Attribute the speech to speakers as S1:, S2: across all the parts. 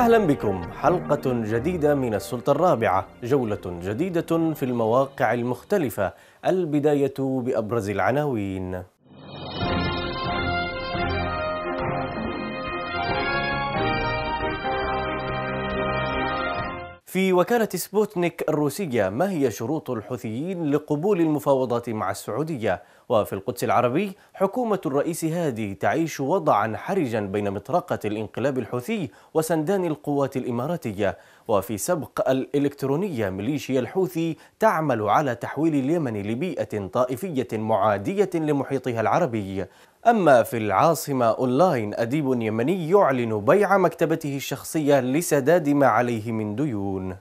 S1: أهلا بكم حلقة جديدة من السلطة الرابعة جولة جديدة في المواقع المختلفة البداية بأبرز العناوين في وكالة سبوتنيك الروسية ما هي شروط الحوثيين لقبول المفاوضات مع السعودية؟ وفي القدس العربي حكومة الرئيس هادي تعيش وضعا حرجا بين مطرقة الانقلاب الحوثي وسندان القوات الإماراتية وفي سبق الإلكترونية ميليشيا الحوثي تعمل على تحويل اليمن لبيئة طائفية معادية لمحيطها العربي أما في العاصمة أونلاين أديب يمني يعلن بيع مكتبته الشخصية لسداد ما عليه من ديون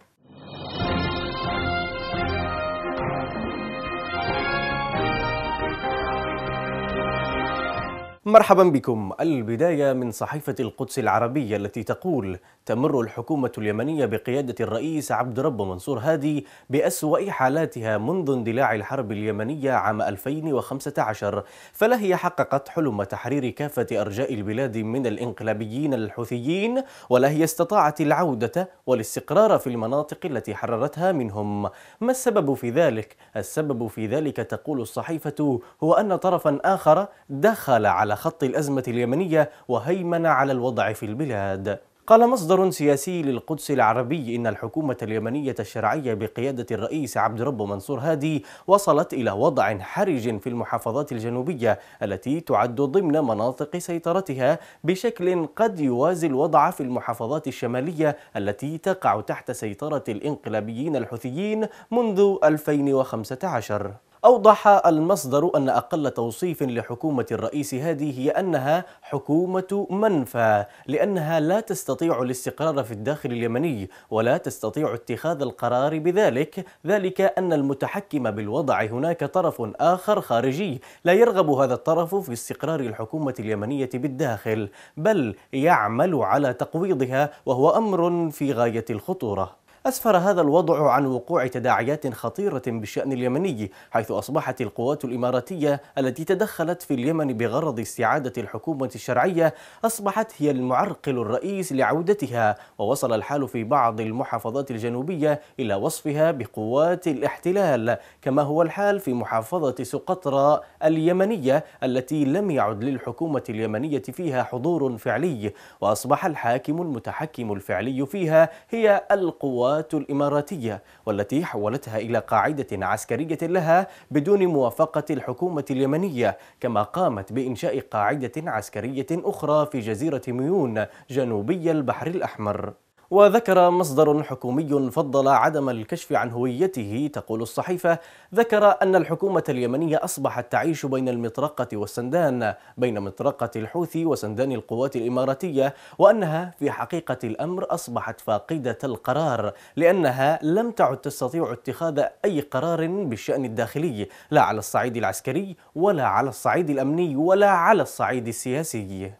S1: مرحبا بكم البداية من صحيفة القدس العربية التي تقول تمر الحكومة اليمنية بقيادة الرئيس عبد رب منصور هادي بأسوأ حالاتها منذ اندلاع الحرب اليمنية عام 2015 فلا هي حققت حلم تحرير كافة أرجاء البلاد من الإنقلابيين الحوثيين ولا هي استطاعت العودة والاستقرار في المناطق التي حررتها منهم ما السبب في ذلك؟ السبب في ذلك تقول الصحيفة هو أن طرفا آخر دخل على خط الأزمة اليمنية وهيمن على الوضع في البلاد قال مصدر سياسي للقدس العربي إن الحكومة اليمنية الشرعية بقيادة الرئيس عبد رب منصور هادي وصلت إلى وضع حرج في المحافظات الجنوبية التي تعد ضمن مناطق سيطرتها بشكل قد يوازي الوضع في المحافظات الشمالية التي تقع تحت سيطرة الإنقلابيين الحوثيين منذ 2015 أوضح المصدر أن أقل توصيف لحكومة الرئيس هذه هي أنها حكومة منفى لأنها لا تستطيع الاستقرار في الداخل اليمني ولا تستطيع اتخاذ القرار بذلك ذلك أن المتحكم بالوضع هناك طرف آخر خارجي لا يرغب هذا الطرف في استقرار الحكومة اليمنية بالداخل بل يعمل على تقويضها وهو أمر في غاية الخطورة أسفر هذا الوضع عن وقوع تداعيات خطيرة بالشأن اليمني حيث أصبحت القوات الإماراتية التي تدخلت في اليمن بغرض استعادة الحكومة الشرعية أصبحت هي المعرقل الرئيس لعودتها ووصل الحال في بعض المحافظات الجنوبية إلى وصفها بقوات الاحتلال كما هو الحال في محافظة سقطرى اليمنية التي لم يعد للحكومة اليمنية فيها حضور فعلي وأصبح الحاكم المتحكم الفعلي فيها هي القوات القوات الإماراتية والتي حولتها إلى قاعدة عسكرية لها بدون موافقة الحكومة اليمنية كما قامت بإنشاء قاعدة عسكرية أخرى في جزيرة ميون جنوبي البحر الأحمر وذكر مصدر حكومي فضل عدم الكشف عن هويته تقول الصحيفة ذكر أن الحكومة اليمنية أصبحت تعيش بين المطرقة والسندان بين مطرقة الحوثي وسندان القوات الإماراتية وأنها في حقيقة الأمر أصبحت فاقدة القرار لأنها لم تعد تستطيع اتخاذ أي قرار بالشأن الداخلي لا على الصعيد العسكري ولا على الصعيد الأمني ولا على الصعيد السياسي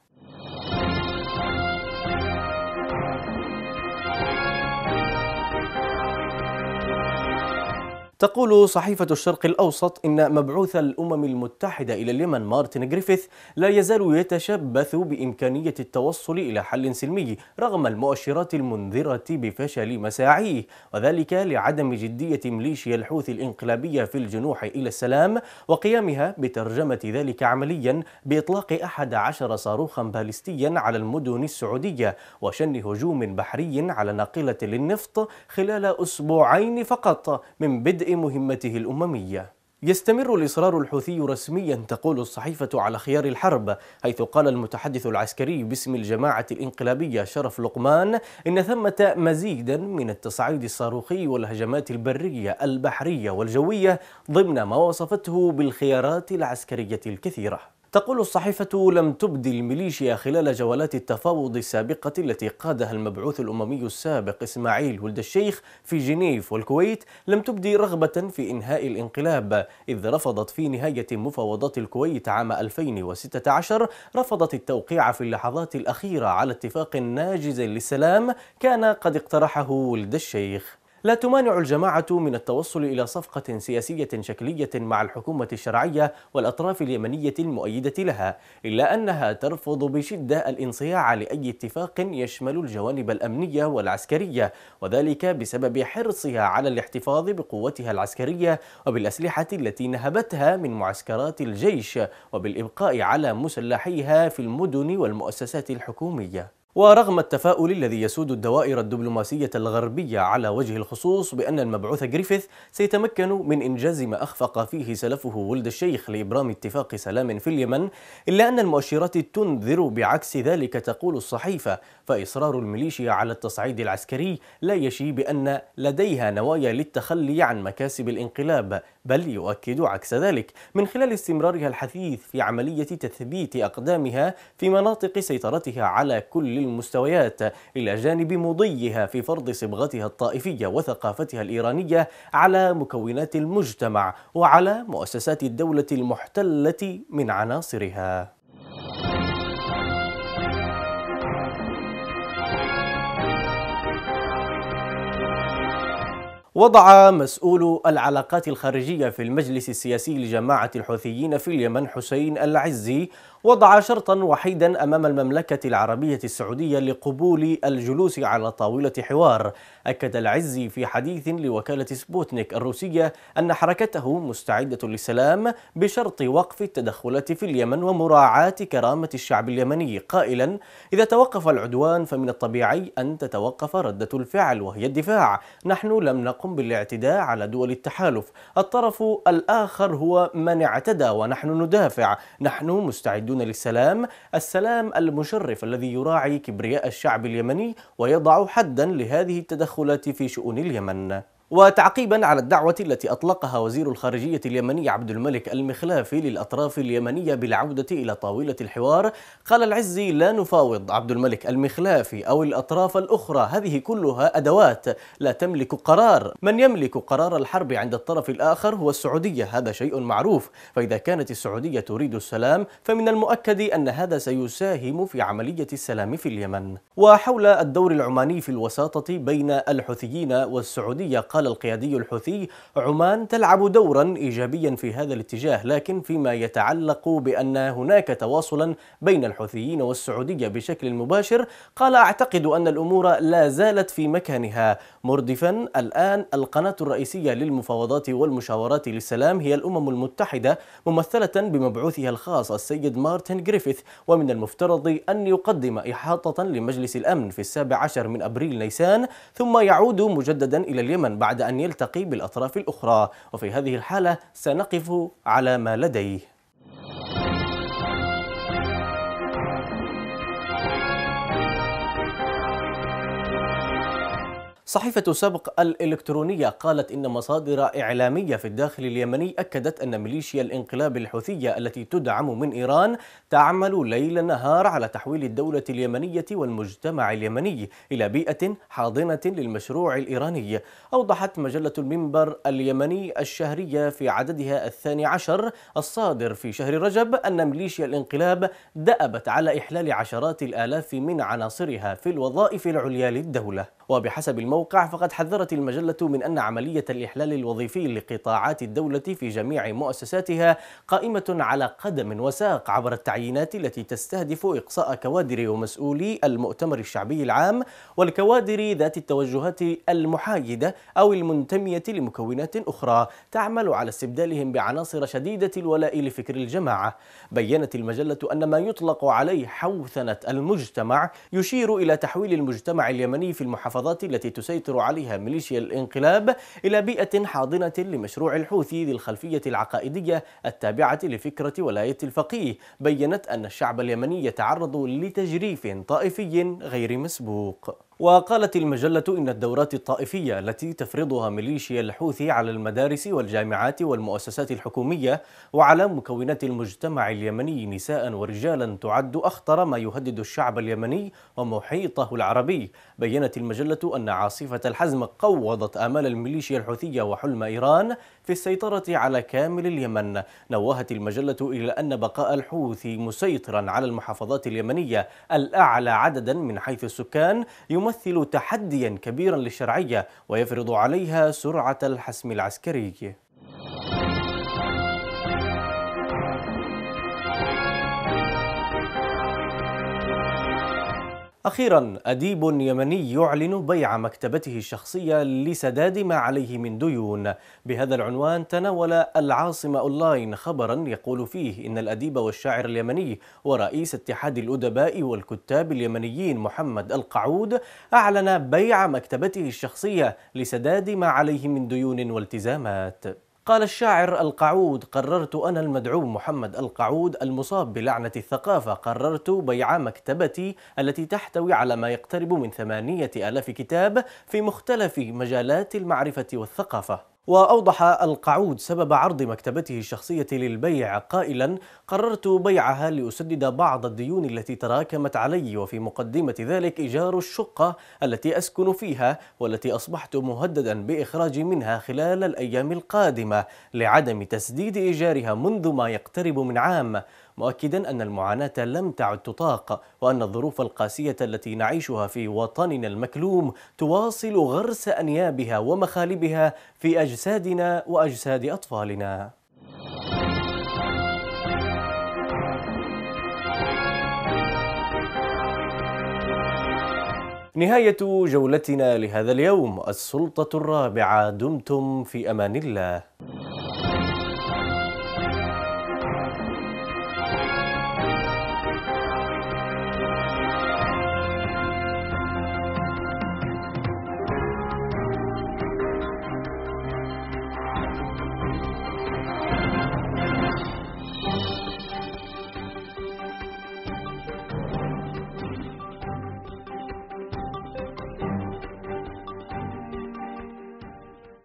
S1: تقول صحيفة الشرق الأوسط إن مبعوث الأمم المتحدة إلى اليمن مارتن جريفيث لا يزال يتشبث بإمكانية التوصل إلى حل سلمي رغم المؤشرات المنذرة بفشل مساعيه وذلك لعدم جدية ميليشيا الحوثي الإنقلابية في الجنوح إلى السلام وقيامها بترجمة ذلك عمليا بإطلاق أحد عشر صاروخا باليستيا على المدن السعودية وشن هجوم بحري على ناقلة للنفط خلال أسبوعين فقط من بدء مهمته الامميه يستمر الإصرار الحوثي رسميا تقول الصحيفة على خيار الحرب حيث قال المتحدث العسكري باسم الجماعة الإنقلابية شرف لقمان إن ثمة مزيدا من التصعيد الصاروخي والهجمات البرية البحرية والجوية ضمن ما وصفته بالخيارات العسكرية الكثيرة تقول الصحيفة لم تبدي الميليشيا خلال جولات التفاوض السابقة التي قادها المبعوث الأممي السابق إسماعيل ولد الشيخ في جنيف والكويت لم تبدي رغبة في إنهاء الانقلاب إذ رفضت في نهاية مفاوضات الكويت عام 2016 رفضت التوقيع في اللحظات الأخيرة على اتفاق ناجز للسلام كان قد اقترحه ولد الشيخ لا تمانع الجماعة من التوصل إلى صفقة سياسية شكلية مع الحكومة الشرعية والأطراف اليمنية المؤيدة لها إلا أنها ترفض بشدة الانصياع لأي اتفاق يشمل الجوانب الأمنية والعسكرية وذلك بسبب حرصها على الاحتفاظ بقوتها العسكرية وبالأسلحة التي نهبتها من معسكرات الجيش وبالإبقاء على مسلحيها في المدن والمؤسسات الحكومية ورغم التفاؤل الذي يسود الدوائر الدبلوماسية الغربية على وجه الخصوص بأن المبعوث جريفيث سيتمكن من إنجاز ما أخفق فيه سلفه ولد الشيخ لإبرام اتفاق سلام في اليمن إلا أن المؤشرات تنذر بعكس ذلك تقول الصحيفة فإصرار الميليشيا على التصعيد العسكري لا يشي بأن لديها نوايا للتخلي عن مكاسب الانقلاب بل يؤكد عكس ذلك من خلال استمرارها الحثيث في عملية تثبيت أقدامها في مناطق سيطرتها على كل المستويات إلى جانب مضيها في فرض صبغتها الطائفية وثقافتها الإيرانية على مكونات المجتمع وعلى مؤسسات الدولة المحتلة من عناصرها وضع مسؤول العلاقات الخارجية في المجلس السياسي لجماعة الحوثيين في اليمن حسين العزي وضع شرطا وحيدا أمام المملكة العربية السعودية لقبول الجلوس على طاولة حوار أكد العزي في حديث لوكالة سبوتنيك الروسية أن حركته مستعدة للسلام بشرط وقف التدخلات في اليمن ومراعاة كرامة الشعب اليمني قائلا إذا توقف العدوان فمن الطبيعي أن تتوقف ردة الفعل وهي الدفاع نحن لم نقم بالاعتداء على دول التحالف الطرف الآخر هو من اعتدى ونحن ندافع نحن مستعدون يعدون للسلام السلام المشرف الذي يراعي كبرياء الشعب اليمني ويضع حدا لهذه التدخلات في شؤون اليمن وتعقيبا على الدعوة التي أطلقها وزير الخارجية اليمني عبد الملك المخلافي للأطراف اليمنية بالعودة إلى طاولة الحوار قال العزي لا نفاوض عبد الملك المخلافي أو الأطراف الأخرى هذه كلها أدوات لا تملك قرار من يملك قرار الحرب عند الطرف الآخر هو السعودية هذا شيء معروف فإذا كانت السعودية تريد السلام فمن المؤكد أن هذا سيساهم في عملية السلام في اليمن وحول الدور العماني في الوساطة بين الحوثيين والسعودية قال قال القيادي الحوثي عمان تلعب دورا إيجابيا في هذا الاتجاه لكن فيما يتعلق بأن هناك تواصلا بين الحوثيين والسعودية بشكل مباشر قال أعتقد أن الأمور لا زالت في مكانها مردفا الآن القناة الرئيسية للمفاوضات والمشاورات للسلام هي الأمم المتحدة ممثلة بمبعوثها الخاص السيد مارتن جريفيث ومن المفترض أن يقدم إحاطة لمجلس الأمن في السابع عشر من أبريل نيسان ثم يعود مجددا إلى اليمن بعد أن يلتقي بالأطراف الأخرى وفي هذه الحالة سنقف على ما لديه صحيفة سبق الإلكترونية قالت إن مصادر إعلامية في الداخل اليمني أكدت أن ميليشيا الإنقلاب الحوثية التي تدعم من إيران تعمل ليل نهار على تحويل الدولة اليمنية والمجتمع اليمني إلى بيئة حاضنة للمشروع الإيراني أوضحت مجلة المنبر اليمني الشهرية في عددها الثاني عشر الصادر في شهر رجب أن ميليشيا الإنقلاب دأبت على إحلال عشرات الآلاف من عناصرها في الوظائف العليا للدولة وبحسب الموقع فقد حذرت المجلة من أن عملية الإحلال الوظيفي لقطاعات الدولة في جميع مؤسساتها قائمة على قدم وساق عبر التعيينات التي تستهدف إقصاء كوادر ومسؤولي المؤتمر الشعبي العام والكوادر ذات التوجهات المحايدة أو المنتمية لمكونات أخرى تعمل على استبدالهم بعناصر شديدة الولاء لفكر الجماعة بيّنت المجلة أن ما يطلق عليه حوثنة المجتمع يشير إلى تحويل المجتمع اليمني في المحافظة المحافظات التي تسيطر عليها ميليشيا الانقلاب إلى بيئة حاضنة لمشروع الحوثي ذي الخلفية العقائدية التابعة لفكرة ولاية الفقيه بيّنت أن الشعب اليمني يتعرض لتجريف طائفي غير مسبوق وقالت المجلة إن الدورات الطائفية التي تفرضها ميليشيا الحوثي على المدارس والجامعات والمؤسسات الحكومية وعلى مكونات المجتمع اليمني نساء ورجالا تعد أخطر ما يهدد الشعب اليمني ومحيطه العربي بيّنت المجلة أن عاصفة الحزم قوضت آمال الميليشيا الحوثية وحلم إيران في السيطرة على كامل اليمن نوهت المجلة إلى أن بقاء الحوثي مسيطرا على المحافظات اليمنية الأعلى عددا من حيث السكان يمثل يمثل تحديا كبيرا للشرعية ويفرض عليها سرعة الحسم العسكري أخيرا أديب يمني يعلن بيع مكتبته الشخصية لسداد ما عليه من ديون بهذا العنوان تناول العاصمة أونلاين خبرا يقول فيه إن الأديب والشاعر اليمني ورئيس اتحاد الأدباء والكتاب اليمنيين محمد القعود أعلن بيع مكتبته الشخصية لسداد ما عليه من ديون والتزامات قال الشاعر القعود قررت أنا المدعوم محمد القعود المصاب بلعنة الثقافة قررت بيع مكتبتي التي تحتوي على ما يقترب من ثمانية ألاف كتاب في مختلف مجالات المعرفة والثقافة وأوضح القعود سبب عرض مكتبته الشخصية للبيع قائلا قررت بيعها لأسدد بعض الديون التي تراكمت علي وفي مقدمة ذلك إيجار الشقة التي أسكن فيها والتي أصبحت مهددا بإخراجي منها خلال الأيام القادمة لعدم تسديد إيجارها منذ ما يقترب من عام مؤكدا أن المعاناة لم تعد تطاق وأن الظروف القاسية التي نعيشها في وطننا المكلوم تواصل غرس أنيابها ومخالبها في أجسادنا وأجساد أطفالنا نهاية جولتنا لهذا اليوم السلطة الرابعة دمتم في أمان الله